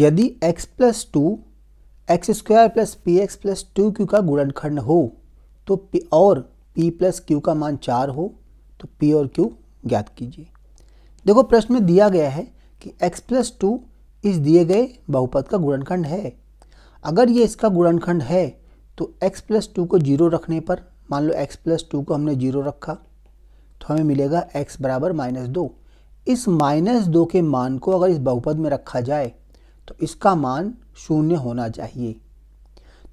यदि x plus two x square plus p x plus two q का गुणनखंड हो तो p और p प्लस क्यू का मान चार हो तो p और q ज्ञात कीजिए देखो प्रश्न में दिया गया है कि x प्लस टू इस दिए गए बहुपद का गुणनखंड है अगर ये इसका गुणनखंड है तो x प्लस टू को जीरो रखने पर मान लो x प्लस टू को हमने जीरो रखा तो हमें मिलेगा x बराबर माइनस दो इस माइनस दो के मान को अगर इस बहुपद में रखा जाए तो इसका मान शून्य होना चाहिए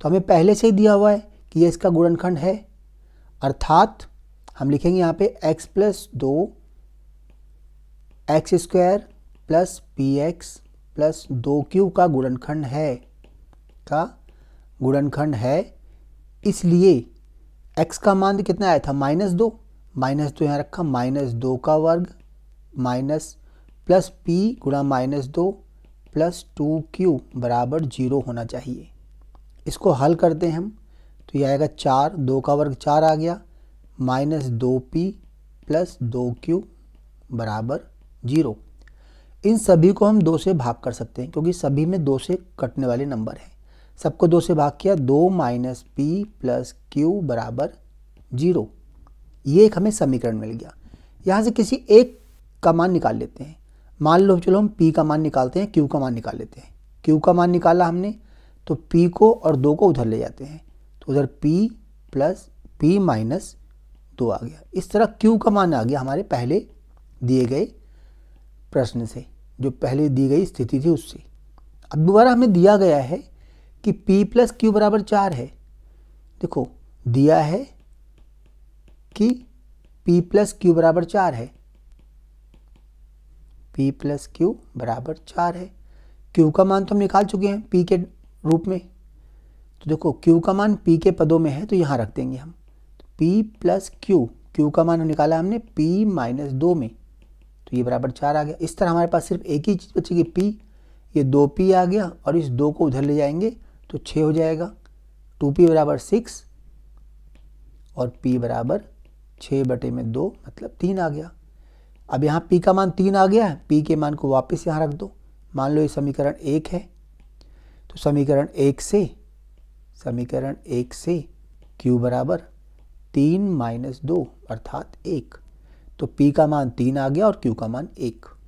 तो हमें पहले से ही दिया हुआ है कि यह इसका गुणनखंड है अर्थात हम लिखेंगे यहाँ पे x प्लस दो x square plus p x plus दो क्यू का गुणनखंड है का गुणनखंड है इसलिए x का मान तो कितना आया था माइनस दो माइनस दो यहाँ रखा माइनस दो का वर्ग माइनस प्लस पी गुणा माइनस दो प्लस टू क्यू बराबर जीरो होना चाहिए इसको हल करते हैं हम तो ये आएगा चार दो का वर्ग चार आ गया माइनस दो पी प्लस दो क्यू बराबर जीरो इन सभी को हम दो से भाग कर सकते हैं क्योंकि सभी में दो से कटने वाले नंबर हैं सबको दो से भाग किया दो माइनस पी प्लस क्यू बराबर जीरो ये एक हमें समीकरण मिल गया यहाँ से किसी एक का मान निकाल लेते हैं मान लो चलो हम पी का मान निकालते हैं क्यू का मान निकाल लेते हैं क्यू का मान निकाला हमने तो पी को और दो को उधर ले जाते हैं तो उधर पी प्लस पी माइनस दो आ गया इस तरह क्यू का मान आ गया हमारे पहले दिए गए प्रश्न से जो पहले दी गई स्थिति थी उससे अब दोबारा हमें दिया गया है कि p प्लस क्यू बराबर चार है देखो दिया है कि पी प्लस क्यू बराबर चार है p प्लस क्यू बराबर चार है q का मान तो हम निकाल चुके हैं p के रूप में तो देखो q का मान p के पदों में है तो यहाँ रख देंगे हम p प्लस क्यू क्यू का मान निकाला हमने p माइनस दो में तो ये बराबर चार आ गया इस तरह हमारे पास सिर्फ एक ही चीज़ कि p ये दो पी आ गया और इस दो को उधर ले जाएंगे तो छः हो जाएगा टू पी बराबर सिक्स और पी बराबर छः बटे में दो मतलब तीन आ गया अब यहाँ पी का मान तीन आ गया है के मान को वापस यहाँ रख दो मान लो ये समीकरण एक है तो समीकरण एक से समीकरण एक से क्यू बराबर तीन माइनस दो अर्थात एक तो पी का मान तीन आ गया और क्यू का मान एक